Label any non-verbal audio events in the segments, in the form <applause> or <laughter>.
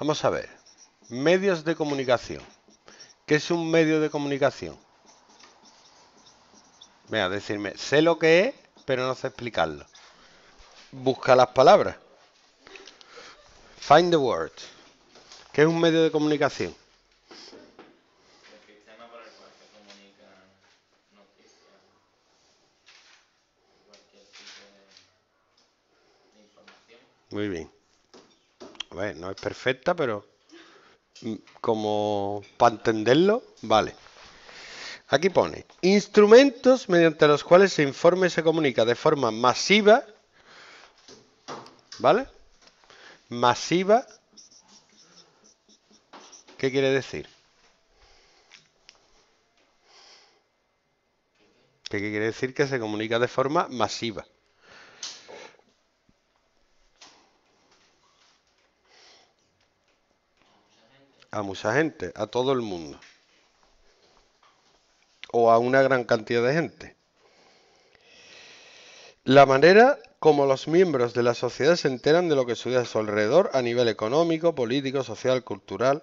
Vamos a ver. Medios de comunicación. ¿Qué es un medio de comunicación? Venga, decirme, sé lo que es, pero no sé explicarlo. Busca las palabras. Find the word. ¿Qué es un medio de comunicación? Muy bien. A ver, no es perfecta, pero mm, como para entenderlo, vale. Aquí pone, instrumentos mediante los cuales se informa y se comunica de forma masiva, ¿vale? Masiva, ¿qué quiere decir? ¿Qué quiere decir que se comunica de forma masiva? a mucha gente, a todo el mundo. O a una gran cantidad de gente. La manera como los miembros de la sociedad se enteran de lo que sucede a su alrededor a nivel económico, político, social, cultural.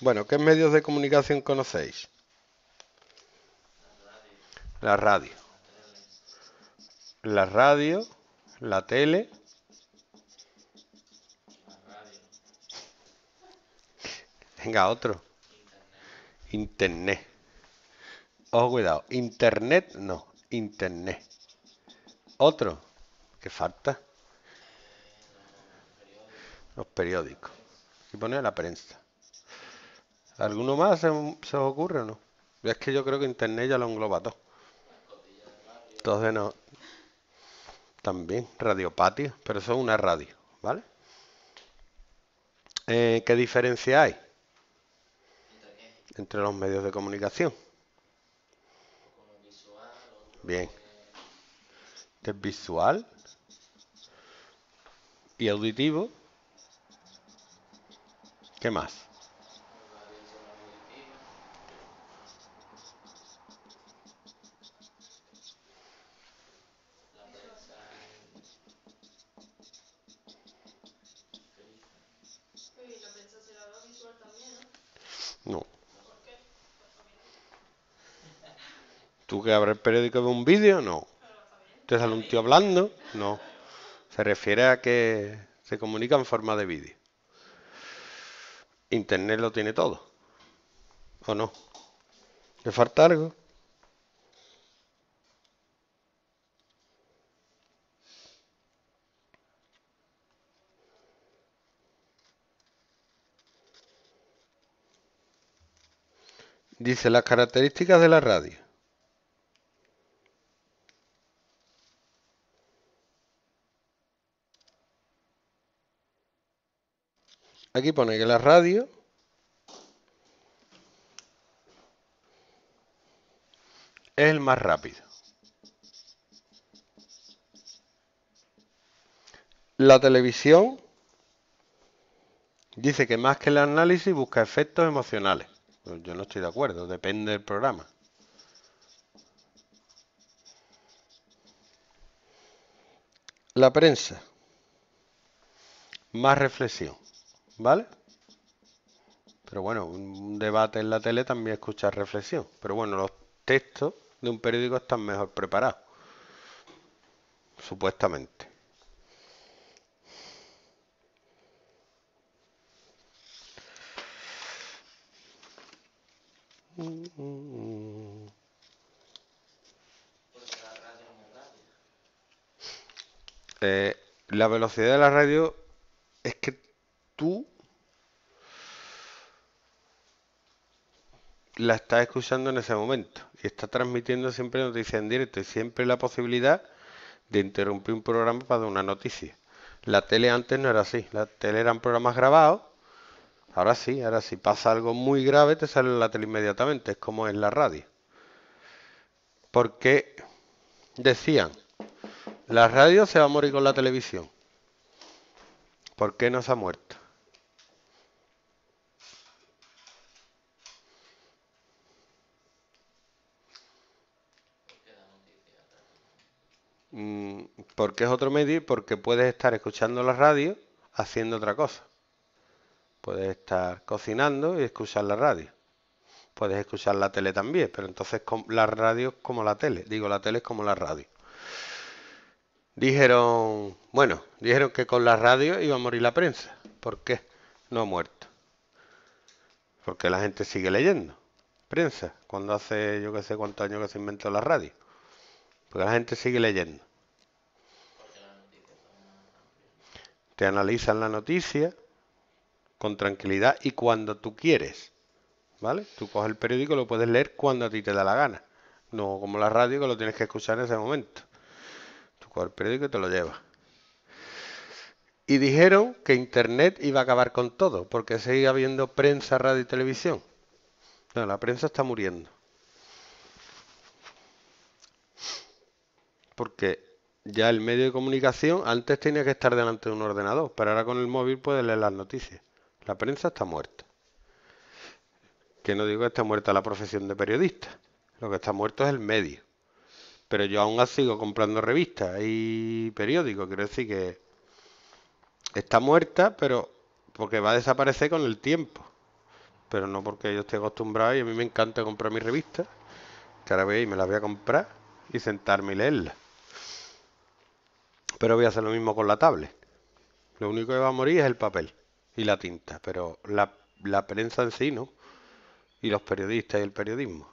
Bueno, ¿qué medios de comunicación conocéis? La radio. La radio, la tele Venga, otro. Internet. Ojo, cuidado. Internet, no. Internet. Otro. ¿Qué falta? Los periódicos. Aquí pone la prensa. ¿Alguno más se, os ocurre o no? Es que yo creo que Internet ya lo engloba todo. Entonces no. También, radiopatio, pero eso es una radio, ¿vale? Eh, ¿Qué diferencia hay? entre los medios de comunicación. Bien. Este es visual y auditivo. ¿Qué más? No. ¿Tú que abres el periódico de un vídeo? No. ¿Te sale un tío hablando? No. Se refiere a que se comunica en forma de vídeo. Internet lo tiene todo. ¿O no? ¿Le falta algo? Dice las características de la radio. Aquí pone que la radio es el más rápido. La televisión dice que más que el análisis busca efectos emocionales. Pues yo no estoy de acuerdo, depende del programa. La prensa, más reflexión. ¿Vale? Pero bueno, un debate en la tele también escuchar reflexión. Pero bueno, los textos de un periódico están mejor preparados. Supuestamente. Eh, la velocidad de la radio es que tú la estás escuchando en ese momento y está transmitiendo siempre noticias en directo y siempre la posibilidad de interrumpir un programa para dar una noticia. La tele antes no era así, la tele eran programas grabados, ahora sí, ahora sí pasa algo muy grave te sale la tele inmediatamente, es como en la radio. Porque decían, la radio se va a morir con la televisión. ¿Por qué no se ha muerto? ¿Por qué es otro medio? Porque puedes estar escuchando la radio haciendo otra cosa. Puedes estar cocinando y escuchar la radio. Puedes escuchar la tele también, pero entonces la radio es como la tele. Digo, la tele es como la radio. Dijeron, bueno, dijeron que con la radio iba a morir la prensa. ¿Por qué? No ha muerto. Porque la gente sigue leyendo. Prensa, cuando hace yo que sé cuántos años que se inventó la radio. Porque la gente sigue leyendo. te analizan la noticia con tranquilidad y cuando tú quieres. ¿Vale? Tú coges el periódico y lo puedes leer cuando a ti te da la gana. No como la radio que lo tienes que escuchar en ese momento. Tú coges el periódico y te lo llevas. Y dijeron que Internet iba a acabar con todo, porque seguía habiendo prensa, radio y televisión. No, la prensa está muriendo. Porque ya el medio de comunicación antes tenía que estar delante de un ordenador, pero ahora con el móvil puedes leer las noticias. La prensa está muerta. Que no digo que está muerta la profesión de periodista, lo que está muerto es el medio. Pero yo aún sigo comprando revistas y periódicos, quiero decir que está muerta, pero porque va a desaparecer con el tiempo. Pero no porque yo esté acostumbrado y a mí me encanta comprar mis revistas, que ahora y me las voy a comprar y sentarme y leerlas pero voy a hacer lo mismo con la tablet. Lo único que va a morir es el papel y la tinta, pero la, prensa en sí no. Y los periodistas y el periodismo.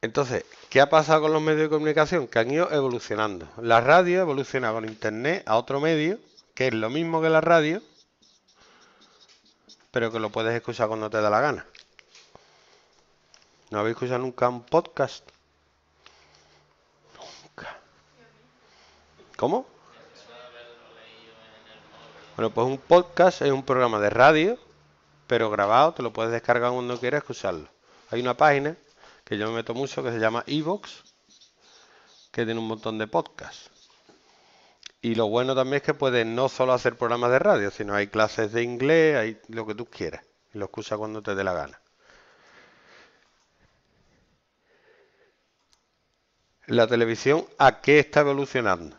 Entonces, ¿qué ha pasado con los medios de comunicación? Que han ido evolucionando. La radio evoluciona con internet a otro medio, que es lo mismo que la radio, pero que lo puedes escuchar cuando te da la gana. ¿No habéis escuchado nunca un podcast? ¿Cómo? Bueno, pues un podcast es un programa de radio, pero grabado, te lo puedes descargar cuando quieras escucharlo. Hay una página que yo me meto mucho que se llama Evox, que tiene un montón de podcasts. Y lo bueno también es que puedes no solo hacer programas de radio, sino hay clases de inglés, hay lo que tú quieras. Y lo escuchas cuando te dé la gana. La televisión, ¿a qué está evolucionando?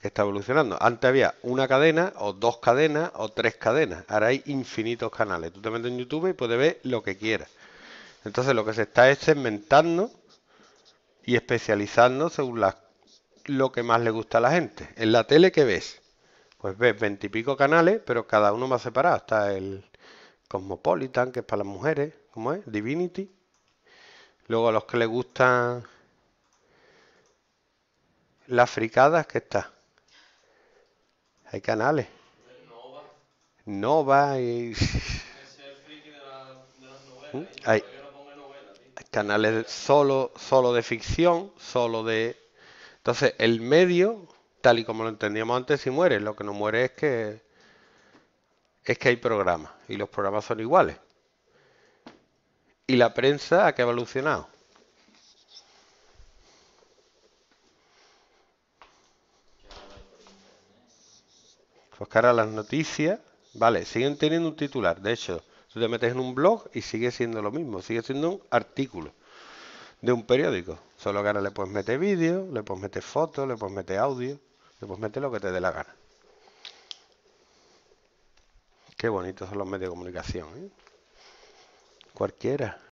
que está evolucionando. Antes había una cadena, o dos cadenas, o tres cadenas. Ahora hay infinitos canales. Tú te metes en YouTube y puedes ver lo que quieras. Entonces lo que se está es segmentando y especializando según lo que más le gusta a la gente. En la tele, ¿qué ves? Pues ves veintipico canales, pero cada uno más separado. Está el Cosmopolitan, que es para las mujeres, ¿cómo es? Divinity. Luego a los que les gustan las fricadas, que está. Hay canales. Nova. Nova y... <laughs> Hay canales solo, solo de ficción, solo de... Entonces, el medio, tal y como lo entendíamos antes, si muere. Lo que no muere es que es que hay programas y los programas son iguales. ¿Y la prensa ha que ha evolucionado? Pues cara a las noticias, vale, siguen teniendo un titular. De hecho, tú te metes en un blog y sigue siendo lo mismo, sigue siendo un artículo de un periódico. Solo que ahora le puedes meter vídeo, le puedes meter fotos, le puedes meter audio, le puedes meter lo que te dé la gana. Qué bonitos son los medios de comunicación, ¿eh? Cualquiera.